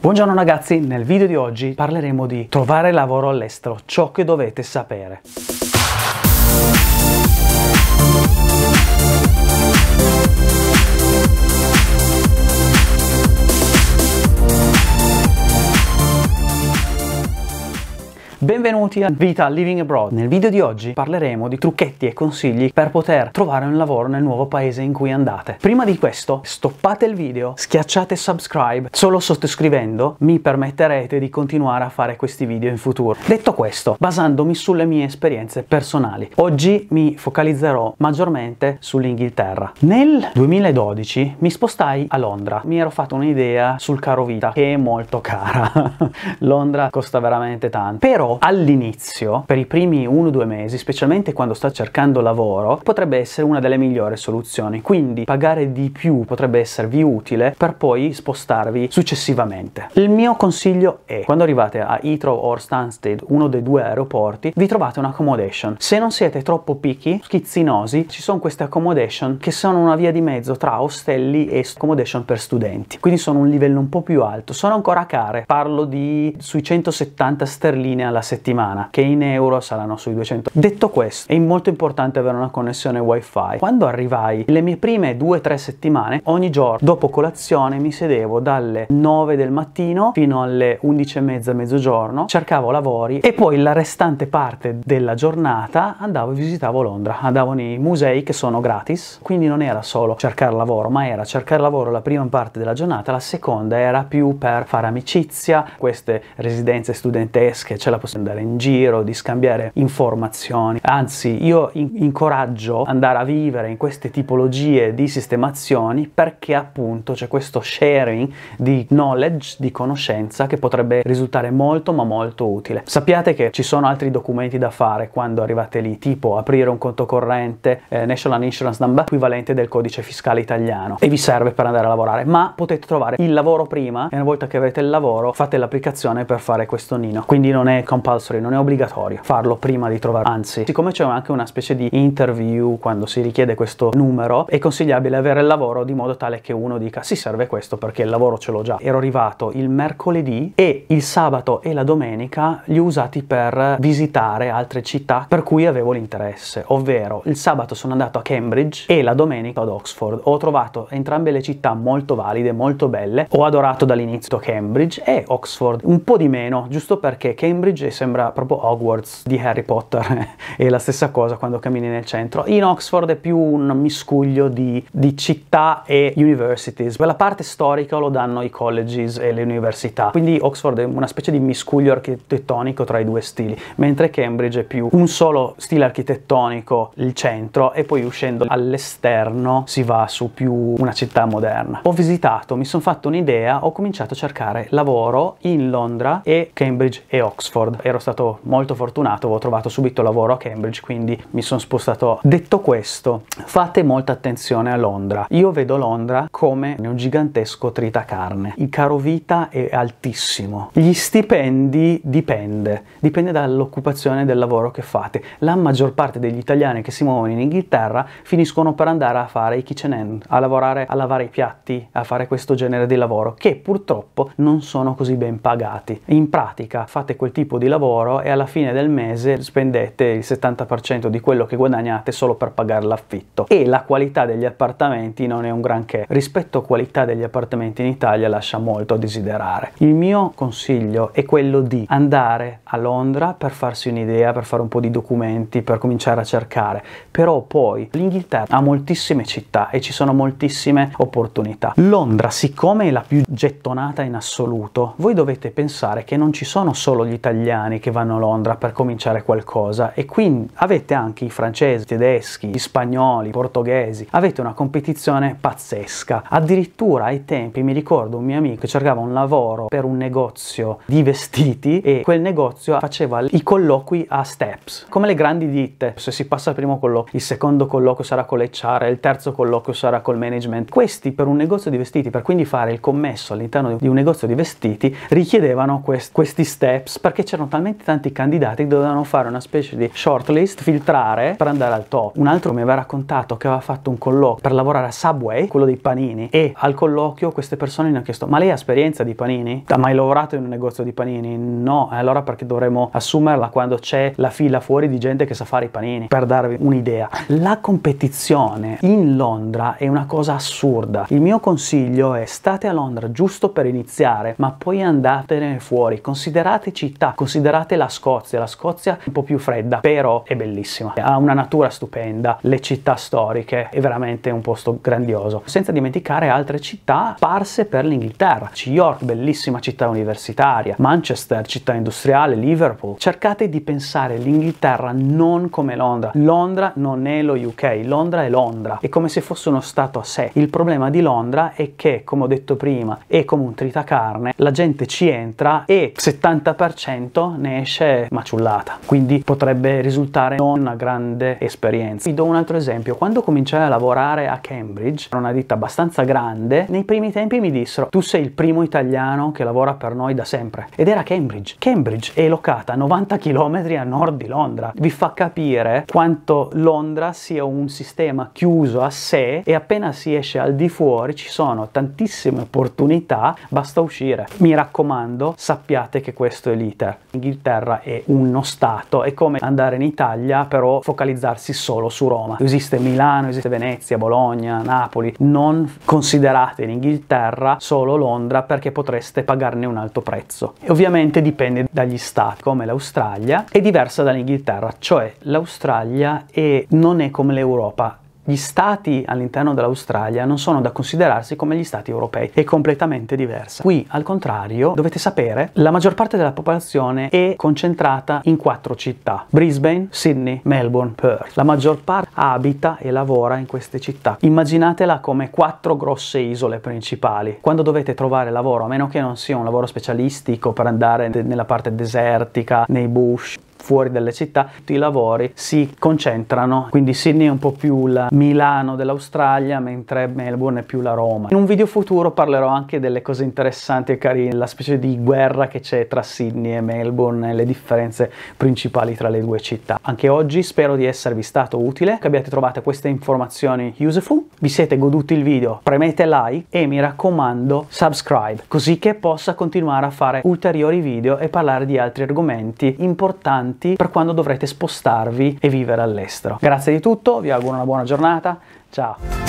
Buongiorno ragazzi, nel video di oggi parleremo di trovare lavoro all'estero, ciò che dovete sapere. Benvenuti a Vita Living Abroad. Nel video di oggi parleremo di trucchetti e consigli per poter trovare un lavoro nel nuovo paese in cui andate. Prima di questo, stoppate il video, schiacciate subscribe, solo sottoscrivendo mi permetterete di continuare a fare questi video in futuro. Detto questo, basandomi sulle mie esperienze personali, oggi mi focalizzerò maggiormente sull'Inghilterra. Nel 2012 mi spostai a Londra. Mi ero fatto un'idea sul caro vita che è molto cara. Londra costa veramente tanto. Però all'inizio, per i primi 1-2 mesi, specialmente quando sta cercando lavoro, potrebbe essere una delle migliori soluzioni. Quindi pagare di più potrebbe esservi utile per poi spostarvi successivamente. Il mio consiglio è, quando arrivate a Heathrow o Stansted, uno dei due aeroporti, vi trovate un'accommodation. Se non siete troppo picchi, schizzinosi, ci sono queste accommodation che sono una via di mezzo tra ostelli e accommodation per studenti. Quindi sono un livello un po' più alto. Sono ancora care, parlo di sui 170 sterline alla alla settimana, che in euro saranno sui 200. Detto questo, è molto importante avere una connessione wifi. Quando arrivai, le mie prime 2-3 settimane, ogni giorno dopo colazione mi sedevo dalle 9 del mattino fino alle 11 e mezza, mezzogiorno, cercavo lavori e poi la restante parte della giornata andavo e visitavo Londra, andavo nei musei che sono gratis, quindi non era solo cercare lavoro, ma era cercare lavoro la prima parte della giornata, la seconda era più per fare amicizia, queste residenze studentesche, c'è la possibilità posso andare in giro, di scambiare informazioni. Anzi, io in- incoraggio andare a vivere in queste tipologie di sistemazioni perché appunto c'è questo sharing di knowledge, di conoscenza che potrebbe risultare molto ma molto utile. Sappiate che ci sono altri documenti da fare quando arrivate lì, tipo aprire un conto corrente, eh, National Insurance Number, equivalente del codice fiscale italiano e vi serve per andare a lavorare, ma potete trovare il lavoro prima e una volta che avete il lavoro fate l'applicazione per fare questo nino. Quindi non è come compulsory, non è obbligatorio farlo prima di trovare, anzi, siccome c'è anche una specie di interview quando si richiede questo numero, è consigliabile avere il lavoro di modo tale che uno dica sì serve questo perché il lavoro ce l'ho già. Ero arrivato il mercoledì e il sabato e la domenica li ho usati per visitare altre città per cui avevo l'interesse, ovvero il sabato sono andato a Cambridge e la domenica ad Oxford. Ho trovato entrambe le città molto valide, molto belle, ho adorato dall'inizio Cambridge e Oxford un po' di meno, giusto perché Cambridge cioè sembra proprio Hogwarts di Harry Potter, è la stessa cosa quando cammini nel centro. In Oxford è più un miscuglio di, di città e universities, quella parte storica lo danno i colleges e le università, quindi Oxford è una specie di miscuglio architettonico tra i due stili, mentre Cambridge è più un solo stile architettonico, il centro, e poi uscendo all'esterno si va su più una città moderna. Ho visitato, mi sono fatto un'idea, ho cominciato a cercare lavoro in Londra e Cambridge e Oxford ero stato molto fortunato, avevo trovato subito lavoro a Cambridge, quindi mi sono spostato. Detto questo, fate molta attenzione a Londra. Io vedo Londra come un gigantesco tritacarne. Il caro vita è altissimo. Gli stipendi dipende, dipende dall'occupazione del lavoro che fate. La maggior parte degli italiani che si muovono in Inghilterra finiscono per andare a fare i kitchen end, a lavorare, a lavare i piatti, a fare questo genere di lavoro che purtroppo non sono così ben pagati. In pratica fate quel tipo di lavoro e alla fine del mese spendete il 70% di quello che guadagnate solo per pagare l'affitto e la qualità degli appartamenti non è un granché rispetto a qualità degli appartamenti in Italia lascia molto a desiderare il mio consiglio è quello di andare a Londra per farsi un'idea per fare un po' di documenti per cominciare a cercare però poi l'Inghilterra ha moltissime città e ci sono moltissime opportunità Londra siccome è la più gettonata in assoluto voi dovete pensare che non ci sono solo gli italiani italiani che vanno a Londra per cominciare qualcosa e quindi avete anche i francesi, i tedeschi, gli spagnoli, i portoghesi, avete una competizione pazzesca. Addirittura ai tempi mi ricordo un mio amico che cercava un lavoro per un negozio di vestiti e quel negozio faceva i colloqui a steps, come le grandi ditte. Se si passa al primo colloquio, il secondo colloquio sarà con l'HR, il terzo colloquio sarà col management. Questi per un negozio di vestiti, per quindi fare il commesso all'interno di un negozio di vestiti, richiedevano questi steps perché c'era c'erano talmente tanti candidati che dovevano fare una specie di shortlist, filtrare per andare al top. Un altro mi aveva raccontato che aveva fatto un colloquio per lavorare a Subway, quello dei panini, e al colloquio queste persone gli hanno chiesto, ma lei ha esperienza di panini? Ha mai lavorato in un negozio di panini? No, allora perché dovremmo assumerla quando c'è la fila fuori di gente che sa fare i panini? Per darvi un'idea, la competizione in Londra è una cosa assurda. Il mio consiglio è state a Londra giusto per iniziare, ma poi andatene fuori, considerate città, considerate Considerate la Scozia, la Scozia è un po' più fredda, però è bellissima, ha una natura stupenda, le città storiche, è veramente un posto grandioso. Senza dimenticare altre città sparse per l'Inghilterra, York, bellissima città universitaria, Manchester, città industriale, Liverpool. Cercate di pensare l'Inghilterra non come Londra. Londra non è lo UK, Londra è Londra, è come se fosse uno stato a sé. Il problema di Londra è che, come ho detto prima, è come un tritacarne, la gente ci entra e 70% questo ne esce maciullata, quindi potrebbe risultare non una grande esperienza. Vi do un altro esempio, quando cominciai a lavorare a Cambridge, era una ditta abbastanza grande, nei primi tempi mi dissero tu sei il primo italiano che lavora per noi da sempre ed era Cambridge. Cambridge è locata a 90 km a nord di Londra, vi fa capire quanto Londra sia un sistema chiuso a sé e appena si esce al di fuori ci sono tantissime opportunità, basta uscire. Mi raccomando, sappiate che questo è l'iter. L'Inghilterra è uno Stato, è come andare in Italia però focalizzarsi solo su Roma. Esiste Milano, esiste Venezia, Bologna, Napoli, non considerate in Inghilterra solo Londra perché potreste pagarne un alto prezzo. E ovviamente dipende dagli Stati, come l'Australia è diversa dall'Inghilterra, cioè l'Australia è, non è come l'Europa, gli stati all'interno dell'Australia non sono da considerarsi come gli stati europei, è completamente diversa. Qui al contrario dovete sapere la maggior parte della popolazione è concentrata in quattro città, Brisbane, Sydney, Melbourne, Perth. La maggior parte abita e lavora in queste città. Immaginatela come quattro grosse isole principali. Quando dovete trovare lavoro, a meno che non sia un lavoro specialistico per andare nella parte desertica, nei bush, fuori dalle città, tutti i lavori si concentrano, quindi Sydney è un po' più il Milano dell'Australia, mentre Melbourne è più la Roma. In un video futuro parlerò anche delle cose interessanti e carine, la specie di guerra che c'è tra Sydney e Melbourne, le differenze principali tra le due città. Anche oggi spero di esservi stato utile, che abbiate trovato queste informazioni useful vi siete goduti il video, premete like e mi raccomando subscribe così che possa continuare a fare ulteriori video e parlare di altri argomenti importanti per quando dovrete spostarvi e vivere all'estero. Grazie di tutto, vi auguro una buona giornata, ciao!